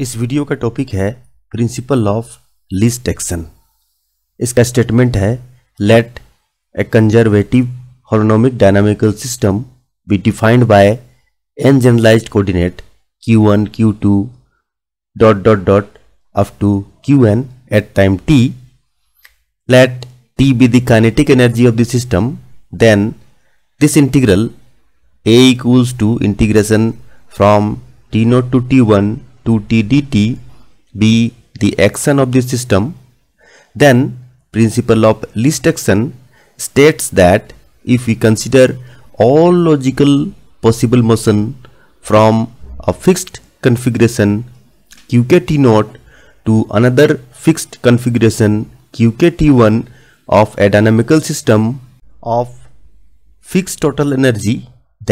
इस वीडियो का टॉपिक है प्रिंसिपल ऑफ लिस्ट एक्शन इसका स्टेटमेंट है let a conservative holonomic dynamical system be defined by N generalise coordinate Q one Q two dot dot dot up to Q N at time T let T be the kinetic energy of the system then this integral A equals to integration from T naught to T one 2t dt be the action of the system, then principle of least action states that if we consider all logical possible motion from a fixed configuration QKT0 to another fixed configuration QKT1 of a dynamical system of fixed total energy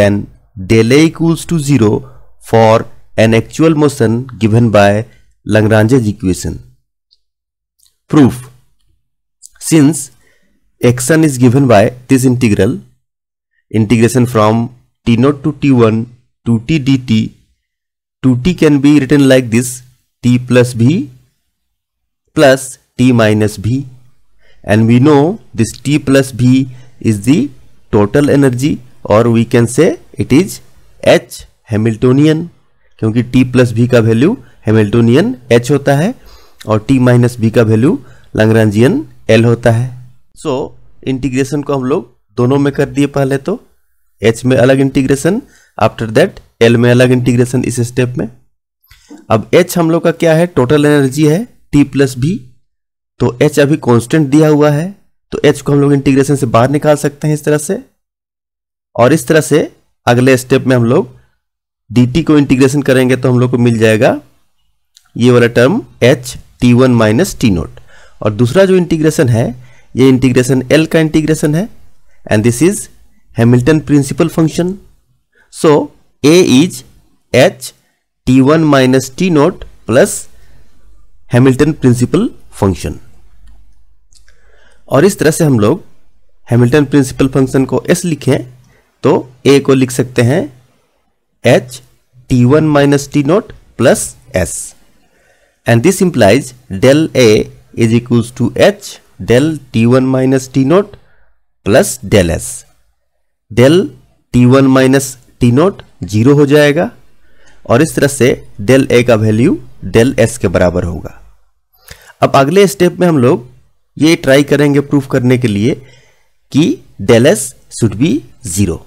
then delay equals to 0 for an actual motion given by Lagrange's equation. Proof. Since action is given by this integral, integration from t0 to t1 to t dt, 2t can be written like this t plus b plus t minus b and we know this t plus b is the total energy or we can say it is H Hamiltonian. क्योंकि T plus V का value Hamiltonian H होता है और T minus V का value Lagrangian L होता है सो so, integration को हम लोग दोनों में कर दिए पहले तो एच में अलग इंटीग्रेशन आफ्टर दैट एल में अलग इंटीग्रेशन इस स्टेप में अब एच हम लोग का क्या है टोटल एनर्जी है टी प्लस बी तो एच अभी कांस्टेंट दिया हुआ है तो एच को हम लोग इंटीग्रेशन से बाहर निकाल सकते हैं इस तरह से और इस तरह से अगले स्टेप में हम लोग dt को इंटीग्रेशन करेंगे तो हम लोग को मिल जाएगा ये वाला term H T one minus T naught और दूसरा जो इंटीग्रेशन है ये इंटीग्रेशन एल का इंटीग्रेशन है and this is Hamilton principal function so A is H T one minus T naught plus Hamilton principal function और इस तरह से हम लोग हैमिल्टन प्रिंसिपल फंक्शन को एस लिखें तो ए को लिख सकते हैं H one minus T naught plus S and this implies del A is equals to H del T one minus T naught plus del S del T one minus T naught zero हो जाएगा और इस तरह से del A का value del S के बराबर होगा अब अगले स्टेप में हम लोग ये ट्राई करेंगे प्रूफ करने के लिए कि del S should be zero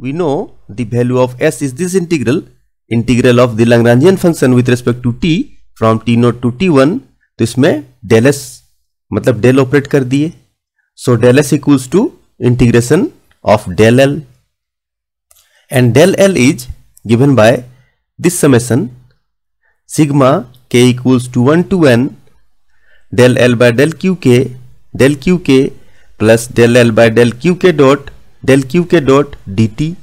we know the value of S is this integral integral of the Lagrangian function with respect to T from T naught to T one तो इसमें del S मतलब del operate कर दिए so del S equals to integration of del L and del L is given by this summation sigma K equals to one to N del L by del Q K del Q K plus del L by del Q K dot del Q K dot D T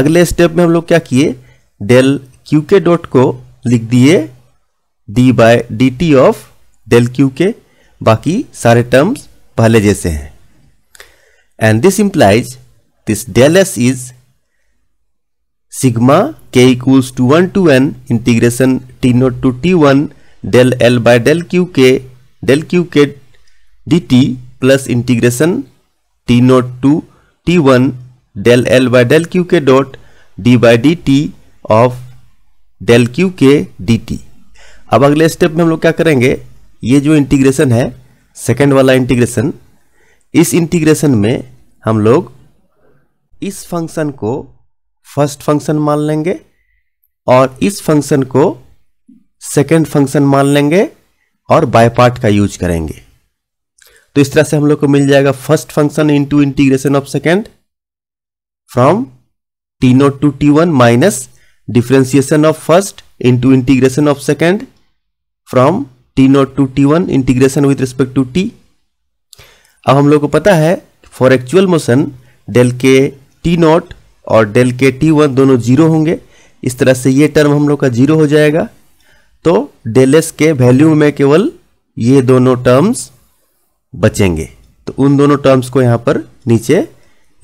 अगले step में हम लोग क्या किए del Q K dot को लिख दिए D by D T of del Q K बाकी सारे टर्म्स पहले जैसे हैं and this implies this del S is sigma K equals to one to N integration T naught to T one del L by del Q K del Q K D T plus integration T naught to T one del L by del Q K dot D by D T of del Q K D T अब अगले step में हम लोग क्या करेंगे ये जो integration है सेकेंड वाला इंटीग्रेशन इस इंटीग्रेशन में हम लोग इस फंक्शन को फर्स्ट फंक्शन मान लेंगे और इस फंक्शन को सेकेंड फंक्शन मान लेंगे और बाय पार्ट का यूज करेंगे तो इस तरह से हम लोग को मिल जाएगा first function into integration of second from T naught to T one minus differentiation of first into integration of second from T naught to T one integration with respect to T अब हम लोग को पता है for actual motion del K T naught और del K T one दोनों zero होंगे इस तरह से ये टर्म हम लोग का जीरो हो जाएगा तो डेल एस के वैल्यू में केवल ये दोनों टर्म्स बचेंगे तो उन दोनों टर्म्स को यहाँ पर नीचे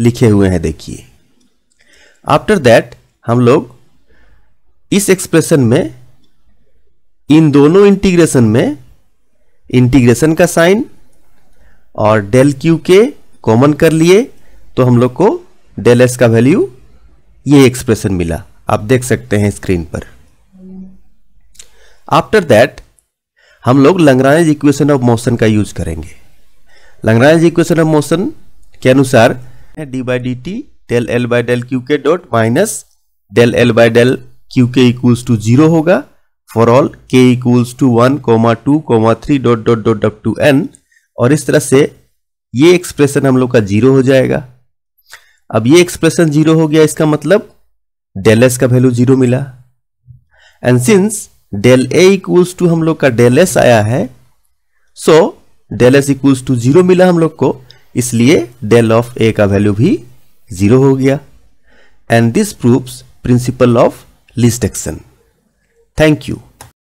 लिखे हुए हैं देखिए आफ्टर दैट हम लोग इस एक्सप्रेशन में इन दोनों इंटीग्रेशन में इंटीग्रेशन का साइन और डेल क्यू के कॉमन कर लिए तो हम लोग को डेल एस का वैल्यू ये एक्सप्रेशन मिला आप देख सकते हैं स्क्रीन पर आफ्टर दैट हम लोग लंगराज इक्वेशन ऑफ मोशन का यूज करेंगे लंगराज इक्वेशन ऑफ मोशन के अनुसार D by D T del L by del Q K dot minus del L by del Q K equals to zero होगा for all K equals to one comma two comma three dot dot dot dot to N और इस तरह से ये expression हम लोग का zero हो जाएगा अब ये एक्सप्रेशन जीरो हो गया इसका मतलब डेल एस का वैल्यू जीरो मिला and since del A equals to हम लोग का डेल एस आया है so del S equals to zero मिला हम लोग को इसलिए डेल ऑफ ए का वैल्यू भी जीरो हो गया and this proves principle of least action. Thank you.